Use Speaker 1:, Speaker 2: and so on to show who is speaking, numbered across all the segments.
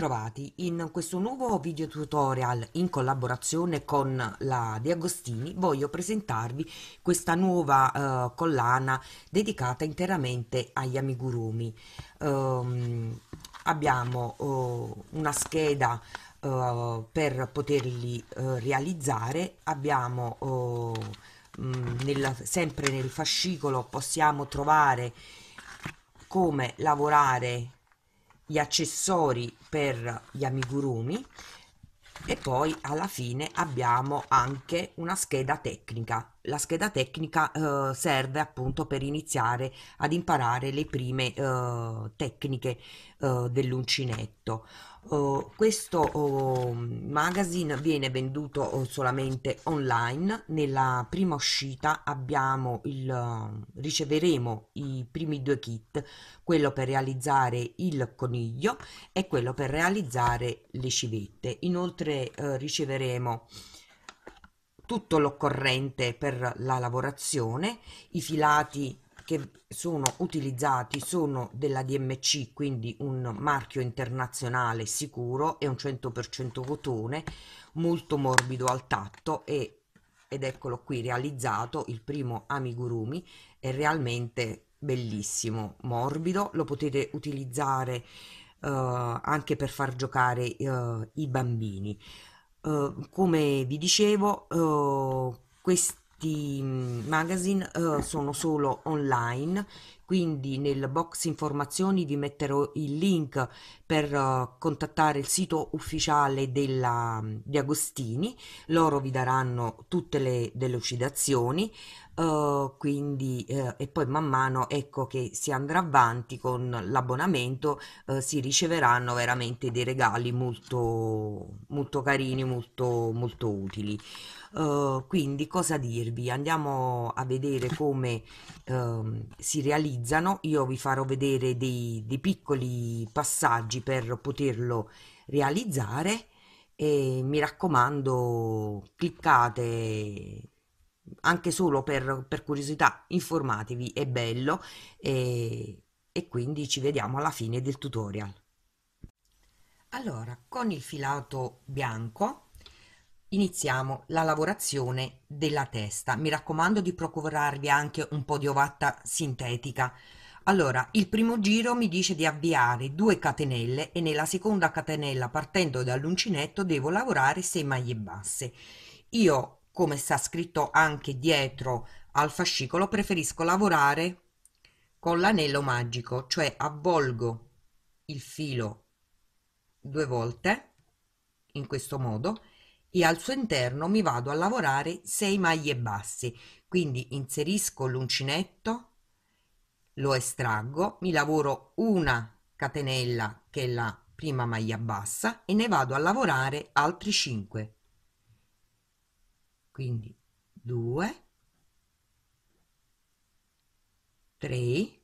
Speaker 1: ritrovati in questo nuovo video tutorial in collaborazione con la De Agostini voglio presentarvi questa nuova uh, collana dedicata interamente agli amigurumi um, abbiamo uh, una scheda uh, per poterli realizzare abbiamo mh, mm, nel, sempre nel fascicolo possiamo trovare come lavorare gli accessori per gli amigurumi e poi alla fine abbiamo anche una scheda tecnica la scheda tecnica eh, serve appunto per iniziare ad imparare le prime eh, tecniche eh, dell'uncinetto. Eh, questo eh, magazine viene venduto eh, solamente online. Nella prima uscita il, riceveremo i primi due kit, quello per realizzare il coniglio e quello per realizzare le civette. Inoltre riceveremo tutto l'occorrente per la lavorazione, i filati che sono utilizzati sono della DMC, quindi un marchio internazionale sicuro, è un 100% cotone, molto morbido al tatto e, ed eccolo qui realizzato il primo amigurumi, è realmente bellissimo, morbido, lo potete utilizzare eh, anche per far giocare eh, i bambini. Ehm, come vi dicevo, uh, questi mm, magazine uh, sono solo online quindi nel box informazioni vi metterò il link per uh, contattare il sito ufficiale della, mm, di Agostini, loro vi daranno tutte le delucidazioni, uh, eh, quindi, uh, e poi man mano ecco che si andrà avanti con l'abbonamento, si riceveranno veramente dei regali molto, molto carini, molto, molto utili. quindi cosa dirvi? Andiamo a vedere come ehm, si realizza realizzano. Io vi farò vedere dei, dei piccoli passaggi per poterlo realizzare e mi raccomando cliccate anche solo per, per curiosità informatevi è bello e, e quindi ci vediamo alla fine del tutorial allora con il filato bianco iniziamo la lavorazione della testa. Mi raccomando di procurarvi anche un po' di ovatta sintetica. Allora, il primo giro mi dice di avviare due catenelle e nella seconda catenella partendo dall'uncinetto devo lavorare 6 maglie basse. Io, come sta scritto anche dietro al fascicolo, preferisco lavorare con l'anello magico, cioè avvolgo il filo due volte in questo modo e al suo interno mi vado a lavorare 6 maglie basse quindi inserisco l'uncinetto lo estraggo mi lavoro una catenella che è la prima maglia bassa e ne vado a lavorare altri 5 quindi 2 3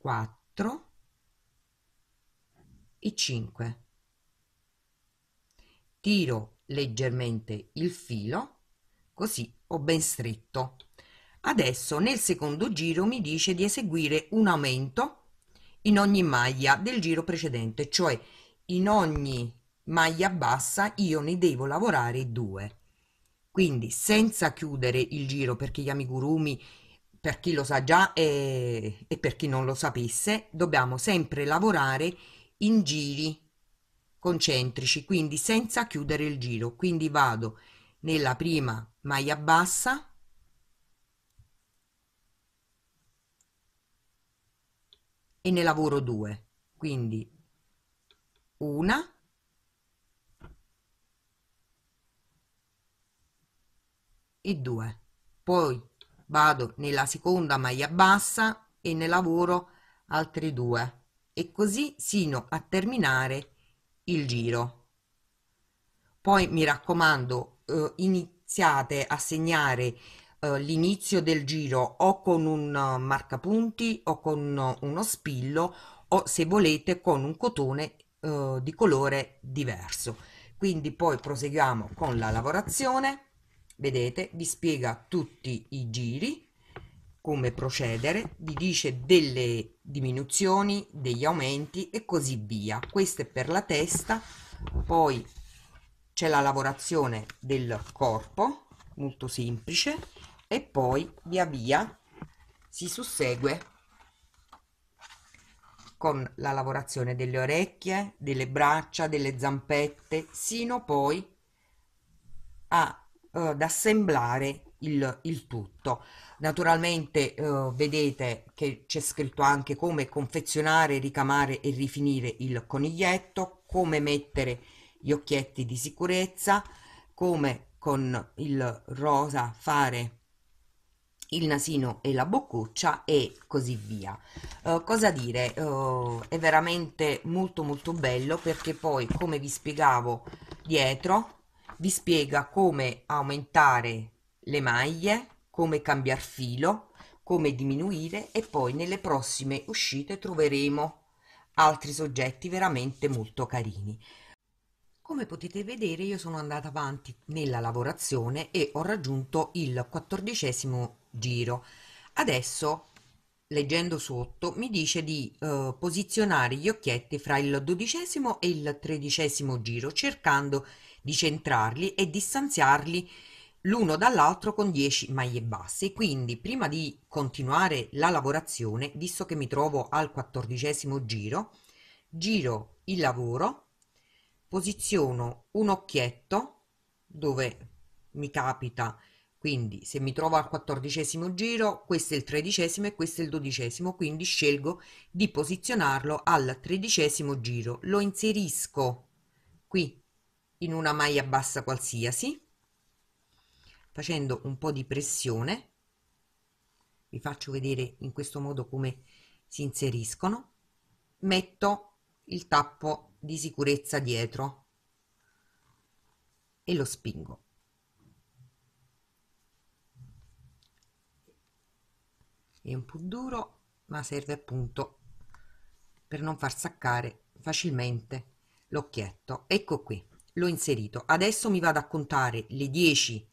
Speaker 1: 4 e 5 tiro leggermente il filo così ho ben stretto adesso nel secondo giro mi dice di eseguire un aumento in ogni maglia del giro precedente cioè in ogni maglia bassa io ne devo lavorare due quindi senza chiudere il giro perché gli amigurumi per chi lo sa già e, eh, e per chi non lo sapesse dobbiamo sempre lavorare in giri concentrici quindi senza chiudere il giro quindi vado nella prima maglia bassa e ne lavoro 2 quindi una e due poi vado nella seconda maglia bassa e ne lavoro altre due e così sino a terminare il giro. Poi mi raccomando, eh, iniziate a segnare eh, l'inizio del giro o con un eh, marcapunti o con eh, uno spillo o se volete con un cotone eh, di colore diverso. Quindi poi proseguiamo con la lavorazione. Vedete, vi spiega tutti i giri come procedere, vi dice delle diminuzioni, degli aumenti e così via. Questo è per la testa, poi c'è la lavorazione del corpo, molto semplice, e poi via via si sussegue con la lavorazione delle orecchie, delle braccia, delle zampette, sino poi a, eh, ad assemblare il, il tutto. Naturalmente eh, vedete che c'è scritto anche come confezionare, ricamare e rifinire il coniglietto, come mettere gli occhietti di sicurezza, come con il rosa fare il nasino e la boccuccia e così via. Uh, cosa dire? Uh, è veramente molto molto bello perché poi come vi spiegavo dietro vi spiega come aumentare le maglie, come cambiar filo, come diminuire e poi nelle prossime uscite troveremo altri soggetti veramente molto carini. Come potete vedere io sono andata avanti nella lavorazione e ho raggiunto il quattordicesimo giro. Adesso leggendo sotto mi dice di eh, posizionare gli occhietti fra il dodicesimo e il tredicesimo giro cercando di centrarli e distanziarli l'uno dall'altro con 10 maglie basse quindi prima di continuare la lavorazione visto che mi trovo al quattordicesimo giro giro il lavoro posiziono un occhietto dove mi capita quindi se mi trovo al quattordicesimo giro questo è il tredicesimo e questo è il dodicesimo quindi scelgo di posizionarlo al tredicesimo giro lo inserisco qui in una maglia bassa qualsiasi facendo un po' di pressione vi faccio vedere in questo modo come si inseriscono metto il tappo di sicurezza dietro e lo spingo è un po' duro ma serve appunto per non far saccare facilmente l'occhietto ecco qui l'ho inserito adesso mi vado a contare le 10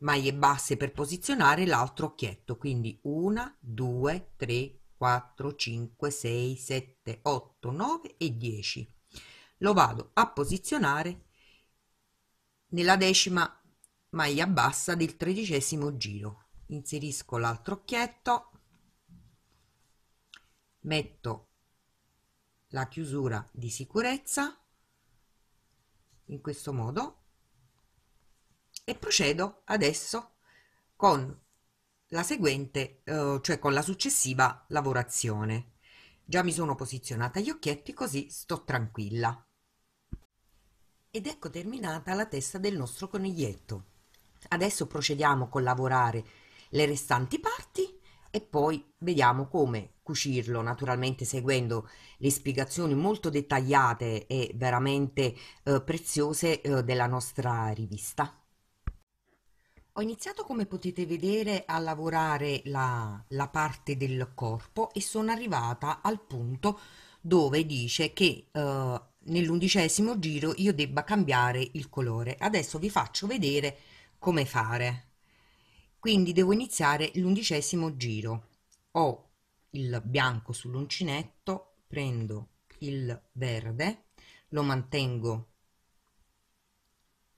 Speaker 1: maglie basse per posizionare l'altro occhietto quindi 1 2 3 4 5 6 7 8 9 e 10 lo vado a posizionare nella decima maglia bassa del tredicesimo giro inserisco l'altro occhietto metto la chiusura di sicurezza in questo modo e procedo adesso con la seguente, eh, cioè con la successiva lavorazione. Già mi sono posizionata gli occhietti così sto tranquilla. Ed ecco terminata la testa del nostro coniglietto. Adesso procediamo con lavorare le restanti parti e poi vediamo come cucirlo, naturalmente seguendo le spiegazioni molto dettagliate e veramente eh, preziose eh, della nostra rivista. Ho iniziato come potete vedere a lavorare la, la parte del corpo e sono arrivata al punto dove dice che eh, nell'undicesimo giro io debba cambiare il colore. Adesso vi faccio vedere come fare. Quindi devo iniziare l'undicesimo giro. Ho il bianco sull'uncinetto, prendo il verde, lo mantengo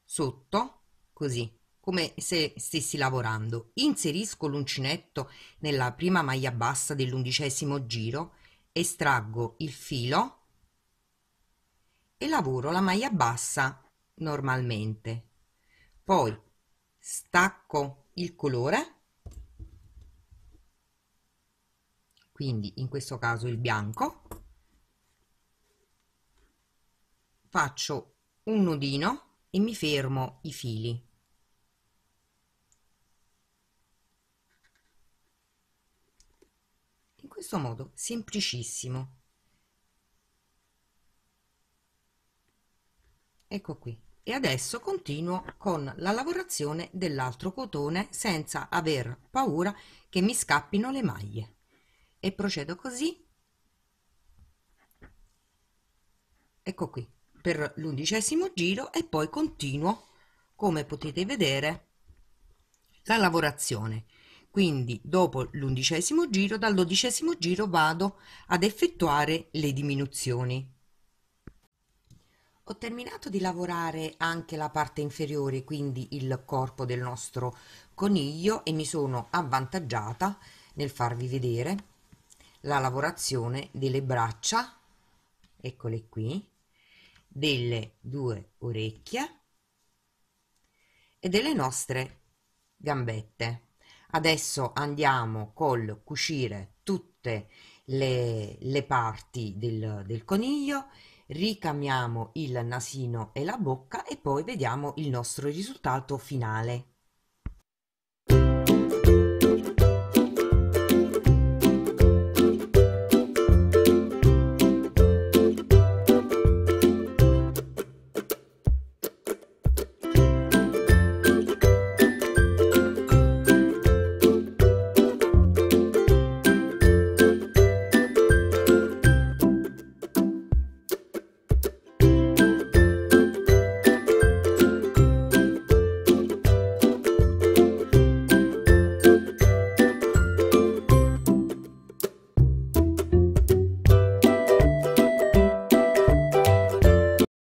Speaker 1: sotto, così, come se stessi lavorando, inserisco l'uncinetto nella prima maglia bassa dell'undicesimo giro, estraggo il filo e lavoro la maglia bassa normalmente. Poi stacco il colore, quindi in questo caso il bianco, faccio un nodino e mi fermo i fili. questo modo semplicissimo ecco qui e adesso continuo con la lavorazione dell'altro cotone senza aver paura che mi scappino le maglie e procedo così ecco qui per l'undicesimo giro e poi continuo come potete vedere la lavorazione quindi dopo l'undicesimo giro, dal dodicesimo giro vado ad effettuare le diminuzioni. Ho terminato di lavorare anche la parte inferiore, quindi il corpo del nostro coniglio e mi sono avvantaggiata nel farvi vedere la lavorazione delle braccia, eccole qui, delle due orecchie e delle nostre gambette. Adesso andiamo col cucire tutte le, le parti del, del coniglio, ricamiamo il nasino e la bocca e poi vediamo il nostro risultato finale.